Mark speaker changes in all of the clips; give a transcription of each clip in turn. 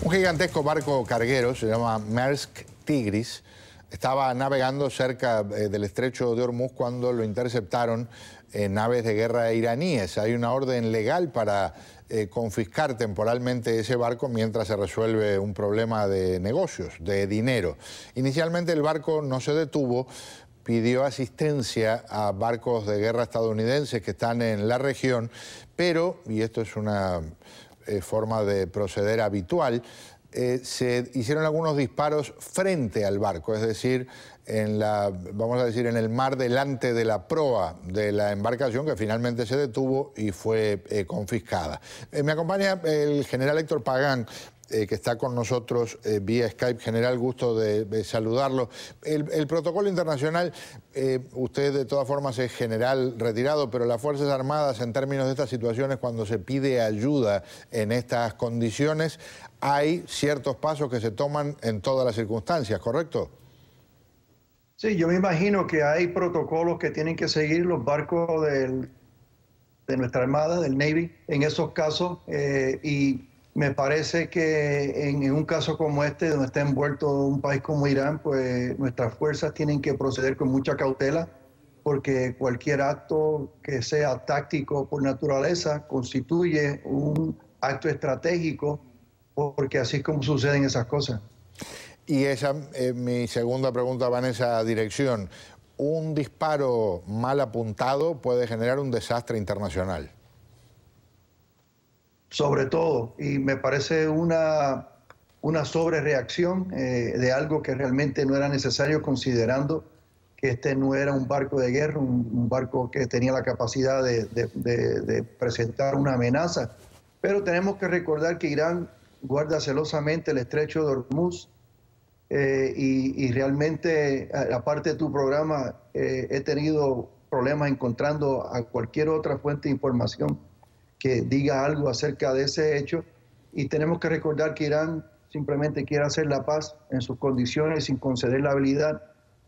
Speaker 1: Un gigantesco barco carguero, se llama Maersk Tigris, estaba navegando cerca eh, del estrecho de Hormuz cuando lo interceptaron naves de guerra iraníes. Hay una orden legal para eh, confiscar temporalmente ese barco mientras se resuelve un problema de negocios, de dinero. Inicialmente el barco no se detuvo, pidió asistencia a barcos de guerra estadounidenses que están en la región, pero, y esto es una eh, forma de proceder habitual, eh, se hicieron algunos disparos frente al barco, es decir, en la, vamos a decir, en el mar delante de la proa de la embarcación que finalmente se detuvo y fue eh, confiscada. me acompaña el general Héctor Pagán eh, que está con nosotros eh, vía Skype. General, gusto de, saludarlo. El, protocolo internacional, eh, usted de todas formas es general retirado, pero las Fuerzas Armadas en términos de estas situaciones, cuando se pide ayuda en estas condiciones, hay ciertos pasos que se toman en todas las circunstancias, ¿correcto?
Speaker 2: Sí, yo me imagino que hay protocolos que tienen que seguir los barcos de nuestra Armada, del Navy, en esos casos, y me parece que en, un caso como este, donde está envuelto un país como Irán, pues nuestras fuerzas tienen que proceder con mucha cautela, porque cualquier acto que sea táctico por naturaleza constituye un acto estratégico, porque así es como suceden esas cosas. Y esa eh, mi segunda pregunta va
Speaker 1: en esa dirección. ¿Un disparo mal apuntado puede generar un desastre internacional?
Speaker 2: sobre todo, y me parece una, una sobrereacción eh, de algo que realmente no era necesario considerando que este no era un barco de guerra, un, barco que tenía la capacidad de, presentar una amenaza. Pero tenemos que recordar que Irán guarda celosamente el estrecho de ormuz eh, y, realmente, aparte de tu programa, eh, he tenido problemas encontrando a cualquier otra fuente de información que diga algo acerca de ese hecho. Y tenemos que recordar que Irán simplemente quiere hacer la paz en sus condiciones sin conceder la habilidad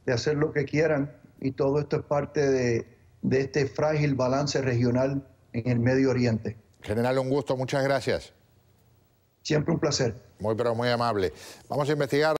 Speaker 2: de hacer lo que quieran. Y todo esto es parte de, de este frágil balance regional en el Medio Oriente. General, un gusto, muchas gracias. Siempre
Speaker 1: un placer. Muy, pero muy amable. Vamos a investigar.